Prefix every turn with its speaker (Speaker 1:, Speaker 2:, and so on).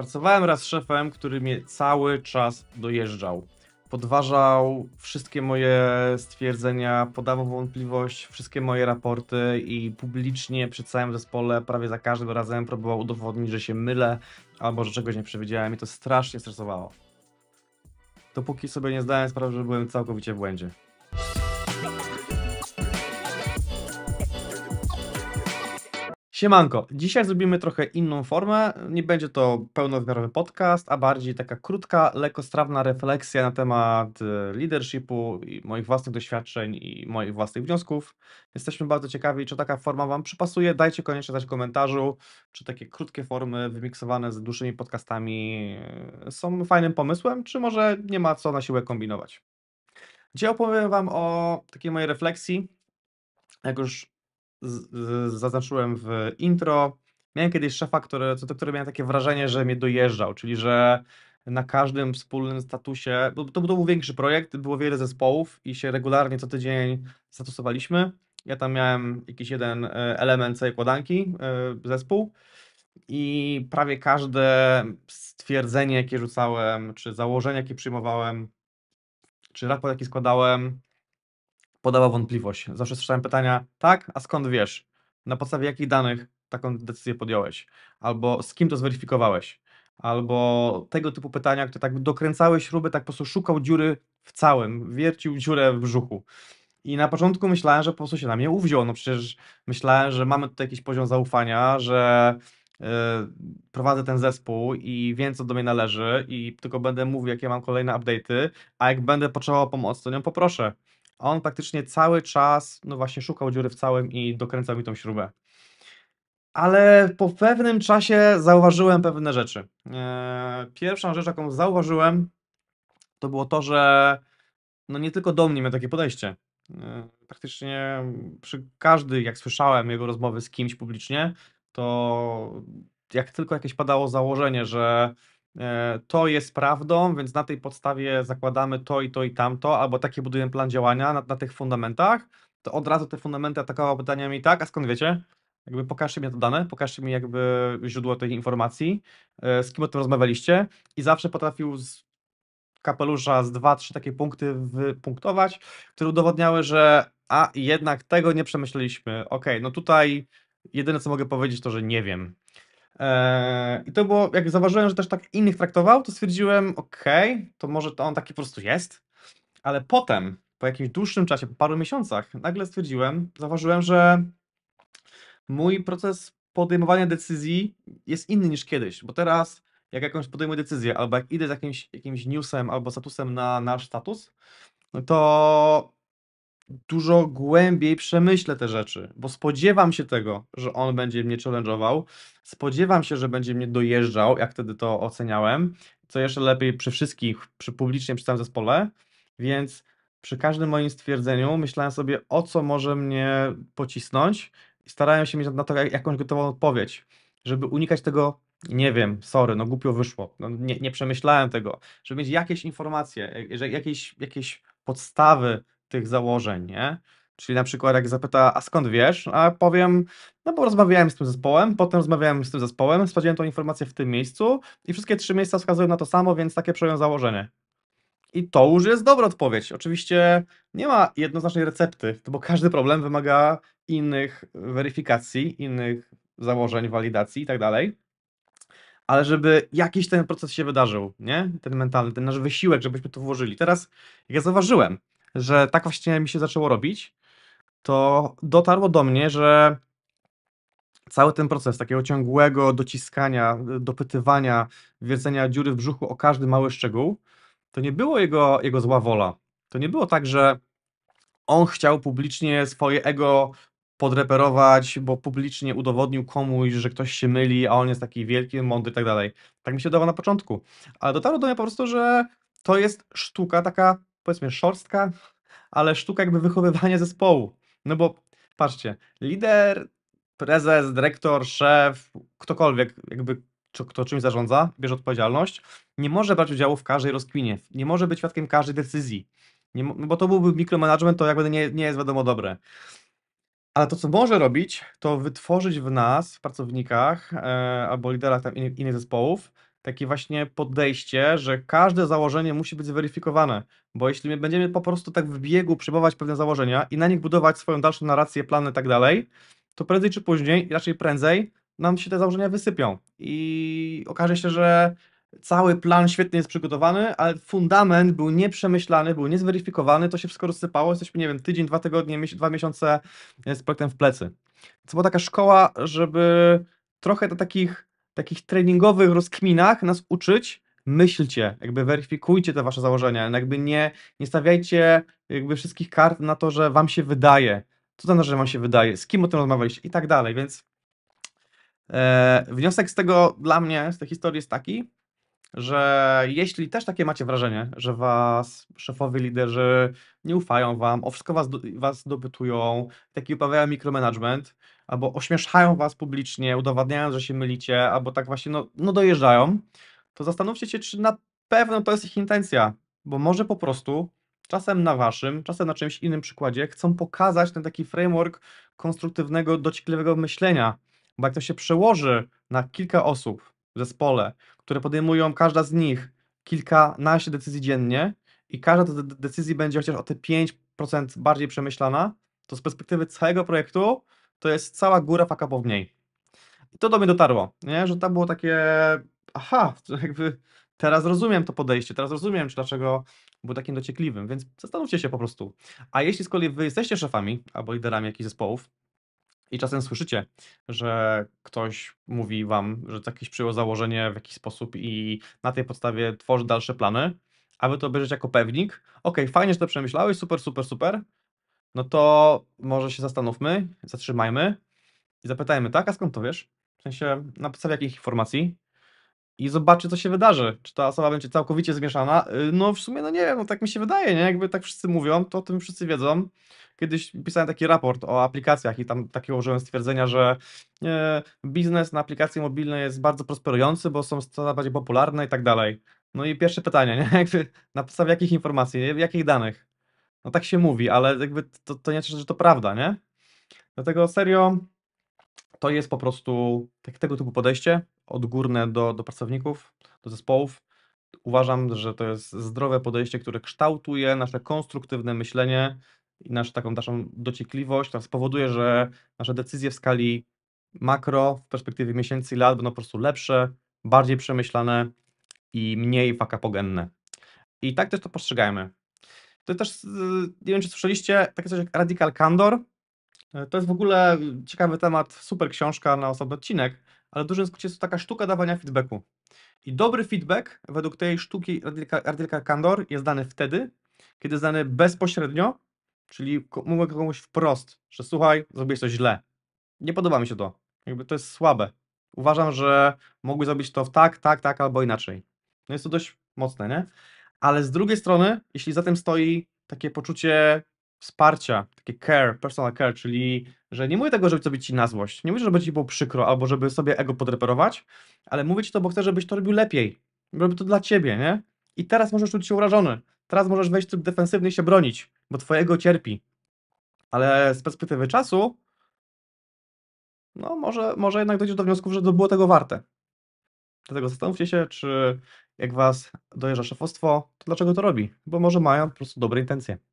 Speaker 1: Pracowałem raz z szefem, który mnie cały czas dojeżdżał. Podważał wszystkie moje stwierdzenia, podawał wątpliwość, wszystkie moje raporty i publicznie przy całym zespole prawie za każdym razem próbował udowodnić, że się mylę albo że czegoś nie przewidziałem i to strasznie stresowało. Dopóki sobie nie zdałem sprawy, że byłem całkowicie w błędzie. Siemanko, dzisiaj zrobimy trochę inną formę. Nie będzie to pełnowymiarowy podcast, a bardziej taka krótka, lekostrawna refleksja na temat e, leadershipu i moich własnych doświadczeń i moich własnych wniosków. Jesteśmy bardzo ciekawi, czy taka forma Wam przypasuje. Dajcie koniecznie dać komentarzu, czy takie krótkie formy wymiksowane z dłuższymi podcastami e, są fajnym pomysłem, czy może nie ma co na siłę kombinować. Dzisiaj opowiem Wam o takiej mojej refleksji, jak już zaznaczyłem w intro, miałem kiedyś szefa, który, to, który miał takie wrażenie, że mnie dojeżdżał, czyli że na każdym wspólnym statusie, bo to, to był większy projekt, było wiele zespołów i się regularnie co tydzień statusowaliśmy. Ja tam miałem jakiś jeden e, element całej kładanki, e, zespół i prawie każde stwierdzenie, jakie rzucałem, czy założenia, jakie przyjmowałem, czy raport, jaki składałem, podała wątpliwość. Zawsze słyszałem pytania, tak, a skąd wiesz? Na podstawie jakich danych taką decyzję podjąłeś? Albo z kim to zweryfikowałeś? Albo tego typu pytania, które tak dokręcały śruby, tak po prostu szukał dziury w całym, wiercił dziurę w brzuchu. I na początku myślałem, że po prostu się na mnie uwziął. No przecież myślałem, że mamy tutaj jakiś poziom zaufania, że yy, prowadzę ten zespół i wiem, co do mnie należy, i tylko będę mówił, jakie mam kolejne update'y, a jak będę potrzebował pomocy, to nią poproszę a on praktycznie cały czas, no właśnie, szukał dziury w całym i dokręcał mi tą śrubę. Ale po pewnym czasie zauważyłem pewne rzeczy. E, Pierwsza rzecz, jaką zauważyłem, to było to, że no nie tylko do mnie miał takie podejście. E, praktycznie przy każdy, jak słyszałem jego rozmowy z kimś publicznie, to jak tylko jakieś padało założenie, że E, to jest prawdą, więc na tej podstawie zakładamy to i to i tamto, albo taki budujemy plan działania na, na tych fundamentach, to od razu te fundamenty atakowały pytaniami tak, a skąd wiecie? Jakby pokażcie mi to dane, pokażcie mi jakby źródło tej informacji, e, z kim o tym rozmawialiście i zawsze potrafił z kapelusza z dwa, trzy takie punkty wypunktować, które udowodniały, że a jednak tego nie przemyśleliśmy. Okej, okay, no tutaj jedyne co mogę powiedzieć to, że nie wiem. Eee, I to było, jak zauważyłem, że też tak innych traktował, to stwierdziłem, okej, okay, to może to on taki po prostu jest. Ale potem, po jakimś dłuższym czasie, po paru miesiącach, nagle stwierdziłem, zauważyłem, że mój proces podejmowania decyzji jest inny niż kiedyś, bo teraz jak jakąś podejmuję decyzję, albo jak idę z jakimś, jakimś newsem albo statusem na nasz status, no to dużo głębiej przemyślę te rzeczy, bo spodziewam się tego, że on będzie mnie challenge'ował, spodziewam się, że będzie mnie dojeżdżał, jak wtedy to oceniałem, co jeszcze lepiej przy wszystkich, przy publicznie, przy całym zespole, więc przy każdym moim stwierdzeniu myślałem sobie, o co może mnie pocisnąć i starałem się mieć na to jakąś gotową odpowiedź, żeby unikać tego nie wiem, sorry, no głupio wyszło, no, nie, nie, przemyślałem tego, żeby mieć jakieś informacje, e, jakieś, jakieś podstawy tych założeń, nie? Czyli na przykład jak zapyta, a skąd wiesz? A powiem, no bo rozmawiałem z tym zespołem, potem rozmawiałem z tym zespołem, sprawdziłem tą informację w tym miejscu i wszystkie trzy miejsca wskazują na to samo, więc takie przejąłem założenie. I to już jest dobra odpowiedź. Oczywiście nie ma jednoznacznej recepty, bo każdy problem wymaga innych weryfikacji, innych założeń, walidacji i tak dalej. Ale żeby jakiś ten proces się wydarzył, nie? Ten mentalny, ten nasz wysiłek, żebyśmy to włożyli. Teraz, jak ja zauważyłem, że tak właśnie mi się zaczęło robić, to dotarło do mnie, że cały ten proces takiego ciągłego dociskania, y, dopytywania, wiercenia dziury w brzuchu o każdy mały szczegół, to nie było jego, jego zła wola. To nie było tak, że on chciał publicznie swoje ego podreperować, bo publicznie udowodnił komuś, że ktoś się myli, a on jest taki wielki, mądry i tak dalej. Tak mi się dawało na początku. Ale dotarło do mnie po prostu, że to jest sztuka taka powiedzmy szorstka, ale sztuka jakby wychowywania zespołu. No bo patrzcie, lider, prezes, dyrektor, szef, ktokolwiek jakby czy kto czymś zarządza, bierze odpowiedzialność, nie może brać udziału w każdej rozkwinie, nie może być świadkiem każdej decyzji, nie, no bo to byłby mikromanagement, to jakby nie, nie jest wiadomo dobre. Ale to, co może robić, to wytworzyć w nas, w pracownikach e, albo liderach tam innych zespołów, takie właśnie podejście, że każde założenie musi być zweryfikowane, bo jeśli my będziemy po prostu tak w biegu przyjmować pewne założenia i na nich budować swoją dalszą narrację, plany i tak dalej, to prędzej czy później, raczej prędzej, nam się te założenia wysypią i okaże się, że cały plan świetnie jest przygotowany, ale fundament był nieprzemyślany, był niezweryfikowany, to się wszystko rozsypało, jesteśmy, nie wiem, tydzień, dwa tygodnie, mies dwa miesiące e, z projektem w plecy. Co była taka szkoła, żeby trochę do takich takich treningowych rozkminach nas uczyć, myślcie, jakby weryfikujcie te wasze założenia, jakby nie, nie stawiajcie jakby wszystkich kart na to, że wam się wydaje. Co to znaczy, że wam się wydaje? Z kim o tym rozmawialiście? I tak dalej, więc e, wniosek z tego dla mnie, z tej historii jest taki, że jeśli też takie macie wrażenie, że was szefowie, liderzy nie ufają wam, o wszystko was, was dopytują, taki uprawiają mikromanagement, albo ośmieszają was publicznie, udowadniają, że się mylicie, albo tak właśnie no, no dojeżdżają, to zastanówcie się, czy na pewno to jest ich intencja, bo może po prostu czasem na waszym, czasem na czymś innym przykładzie chcą pokazać ten taki framework konstruktywnego, dociekliwego myślenia, bo jak to się przełoży na kilka osób, zespole, które podejmują każda z nich kilkanaście decyzji dziennie i każda z decyzji będzie chociaż o te 5% bardziej przemyślana, to z perspektywy całego projektu to jest cała góra fakapów mniej. I to do mnie dotarło, nie? że to było takie aha, jakby teraz rozumiem to podejście, teraz rozumiem, czy dlaczego był takim dociekliwym, więc zastanówcie się po prostu. A jeśli z kolei wy jesteście szefami albo liderami jakichś zespołów, i czasem słyszycie, że ktoś mówi wam, że jakieś przyjął założenie w jakiś sposób i na tej podstawie tworzy dalsze plany, aby to obejrzeć jako pewnik. okej, fajnie, że to przemyślałeś, super, super, super. No to może się zastanówmy, zatrzymajmy i zapytajmy, tak, a skąd to wiesz? W sensie, na podstawie jakich informacji? i zobaczy, co się wydarzy. Czy ta osoba będzie całkowicie zmieszana? Y, no w sumie, no nie wiem, no tak mi się wydaje, nie? Jakby tak wszyscy mówią, to o tym wszyscy wiedzą. Kiedyś pisałem taki raport o aplikacjach i tam takie użyłem stwierdzenia, że e, biznes na aplikacje mobilne jest bardzo prosperujący, bo są coraz bardziej popularne i tak dalej. No i pierwsze pytanie, nie? Jakby na podstawie jakich informacji, jakich danych? No tak się mówi, ale jakby to, to nie znaczy, że to prawda, nie? Dlatego serio, to jest po prostu tak, tego typu podejście odgórne do, do pracowników, do zespołów. Uważam, że to jest zdrowe podejście, które kształtuje nasze konstruktywne myślenie i nasz, taką naszą dociekliwość, która spowoduje, że nasze decyzje w skali makro w perspektywie miesięcy i lat będą po prostu lepsze, bardziej przemyślane i mniej wakapogenne. I tak też to postrzegajmy. To też, nie wiem czy słyszeliście, takie coś jak radical candor, E, to jest w ogóle ciekawy temat, super książka na osobny odcinek, ale w dużym skrócie jest to taka sztuka dawania feedbacku. I dobry feedback według tej sztuki Ardylka Kandor jest dany wtedy, kiedy jest dany bezpośrednio, czyli mówię komuś wprost, że słuchaj, zrobiłeś coś źle. Nie podoba mi się to. Jakby to jest słabe. Uważam, że mogły zrobić to w tak, tak, tak albo inaczej. No jest to dość mocne, nie? Ale z drugiej strony, jeśli za tym stoi takie poczucie wsparcia, takie care, personal care, czyli że nie mówię tego, żeby to ci na złość, nie mówię, żeby ci było przykro albo żeby sobie ego podreperować, ale mówię ci to, bo chcę, żebyś to robił lepiej, robię to dla ciebie, nie? I teraz możesz czuć się urażony, teraz możesz wejść w tryb defensywny i się bronić, bo twojego cierpi. Ale z perspektywy czasu, no może, może jednak dojdziesz do wniosku, że to było tego warte. Dlatego zastanówcie się, czy jak was dojeżdża szefostwo, to dlaczego to robi? Bo może mają po prostu dobre intencje.